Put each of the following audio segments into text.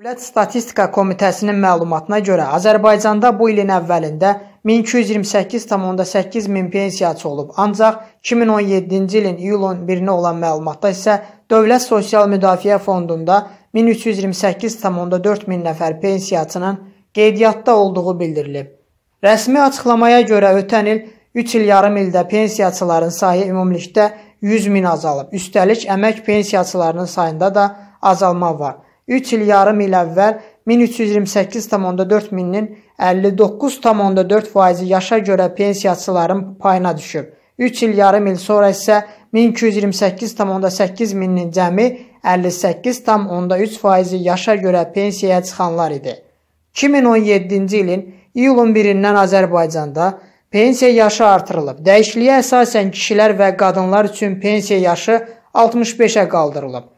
Dövlət Statistika Komitəsinin məlumatına görə Azərbaycanda bu ilin əvvəlində 1228,8 min pensiyaçı olub, ancaq 2017-ci ilin iyulun 1-nə olan məlumatda isə Dövlət Sosial Müdafiə Fondunda 1328,4 min nəfər pensiyaçının qeydiyyatda olduğu bildirilib. Rəsmi açıqlamaya görə ötən il 3 il yarım ildə pensiyaçıların sayı ümumilikdə 100 min azalıb. Üstəlik əmək pensiyaçılarının sayında da azalma var. 3 il yarım il əvvəl 1328,4 minin 59,4% yaşa görə pensiyaçıların payına düşüb. 3 il yarım il sonra isə 1228,8 minin cəmi 58,3% yaşa görə pensiyaya çıxanlar idi. 2017-ci ilin iyulun 1-dən Azərbaycanda Pensiya yaşı artırılıb. Dəyişikliyə əsasən kişilər və qadınlar üçün pensiya yaşı 65-ə qaldırılıb.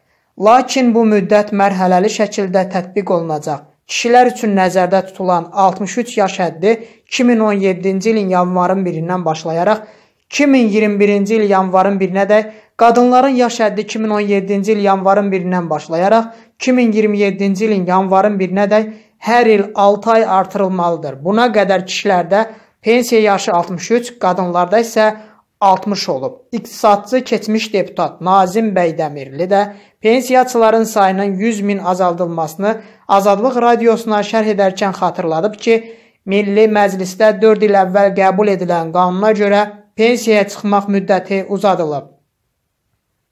Lakin bu müddət mərhələli şəkildə tətbiq olunacaq. Kişilər üçün nəzərdə tutulan 63 yaş həddi 2017-ci ilin yanvarın 1-dən başlayaraq 2021-ci il yanvarın 1-nədək, qadınların yaş həddi 2017-ci il yanvarın 1-dən başlayaraq 2027-ci ilin yanvarın 1-nədək hər il 6 ay artırılmalıdır. Buna qədər kişilərdə Pensiya yaşı 63, qadınlarda isə 60 olub. İqtisadçı keçmiş deputat Nazim bəy Dəmirli də pensiyaçıların sayının 100 min azaldılmasını Azadlıq radiosuna şərh edərkən xatırladıb ki, Milli Məclisdə 4 il əvvəl qəbul edilən qanuna görə pensiyaya çıxmaq müddəti uzadılıb.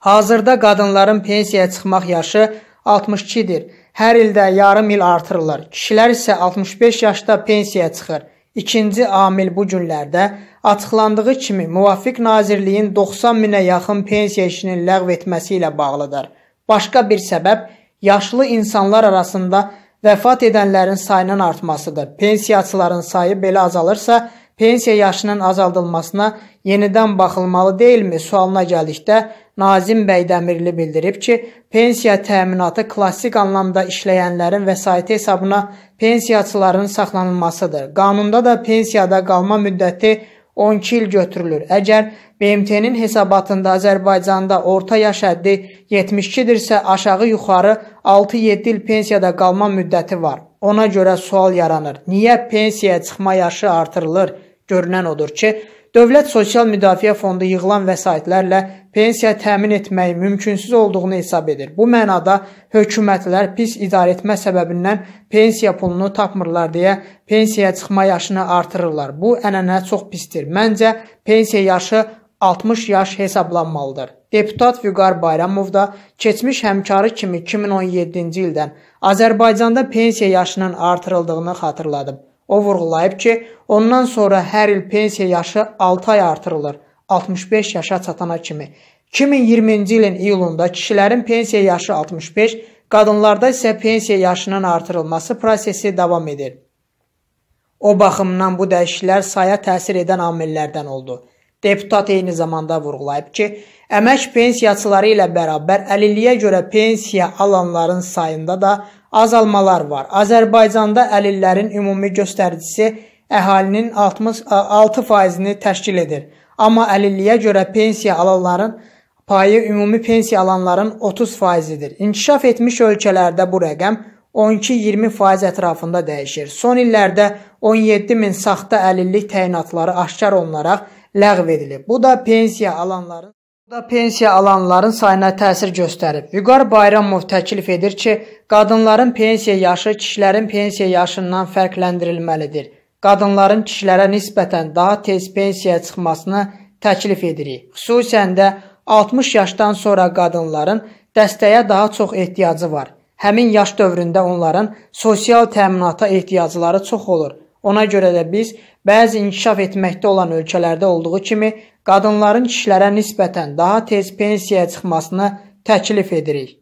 Hazırda qadınların pensiyaya çıxmaq yaşı 62-dir. Hər ildə yarım il artırılır. Kişilər isə 65 yaşda pensiyaya çıxır. İkinci amil bu günlərdə açıqlandığı kimi müvafiq nazirliyin 90 minə yaxın pensiya işinin ləğv etməsi ilə bağlıdır. Başqa bir səbəb yaşlı insanlar arasında vəfat edənlərin sayının artmasıdır. Pensiyaçıların sayı belə azalırsa, pensiya yaşının azaldılmasına yenidən baxılmalı deyilmi sualına gəlikdə Nazim bəy Dəmirli bildirib ki, pensiya təminatı klassik anlamda işləyənlərin vəsaiti hesabına pensiyaçıların saxlanılmasıdır. Qanunda da pensiyada qalma müddəti 12 il götürülür. Əgər BMT-nin hesabatında Azərbaycanda orta yaş həddi 72-dirsə, aşağı yuxarı 6-7 il pensiyada qalma müddəti var. Ona görə sual yaranır. Niyə pensiyaya çıxma yaşı artırılır? Görünən odur ki, Dövlət Sosial Müdafiə Fondu yığılan vəsaitlərlə pensiya təmin etməyi mümkünsüz olduğunu hesab edir. Bu mənada hökumətlər pis idarəetmə səbəbindən pensiya pulunu tapmırlar deyə pensiyaya çıxma yaşını artırırlar. Bu ənənə çox pisdir. Məncə pensiya yaşı 60 yaş hesablanmalıdır. Deputat Vüqar Bayramov da keçmiş həmkarı kimi 2017-ci ildən Azərbaycanda pensiya yaşının artırıldığını xatırladıb. O vurğulayıb ki, ondan sonra hər il pensiya yaşı 6 ay artırılır, 65 yaşa çatana kimi. 2020-ci ilin iyulunda kişilərin pensiya yaşı 65, qadınlarda isə pensiya yaşının artırılması prosesi davam edir. O baxımdan bu dəyişikliklər saya təsir edən amillərdən oldu. Deputat eyni zamanda vurğulayıb ki, əmək pensiyaçıları ilə bərabər əlilliyə görə pensiya alanların sayında da azalmalar var. Azərbaycanda əlillərin ümumi göstəricisi əhalinin 66%-ni təşkil edir. Amma əlilliyə görə pensiya alanların payı ümumi pensiya alanların 30%-idir. İnkişaf etmiş ölkələrdə bu rəqəm 12-20% ətrafında dəyişir. Son illərdə 17 min saxta əlillik təyinatları aşkar olunaraq ləğv edilib. Bu da pensiya alanların bu da pensiya alanların sayına təsir göstərib. Vüqar Bayramov təklif edir ki, qadınların pensiya yaşı kişilərin pensiya yaşından fərqləndirilməlidir. Qadınların kişilərə nisbətən daha tez pensiyaya çıxmasını təklif edirik. Xüsusən də 60 yaşdan sonra qadınların dəstəyə daha çox ehtiyacı var. Həmin yaş dövründə onların sosial təminata ehtiyacları çox olur. Ona görə də biz Bəzi inkişaf etməkdə olan ölkələrdə olduğu kimi qadınların kişilərə nisbətən daha tez pensiyaya çıxmasını təklif edirik.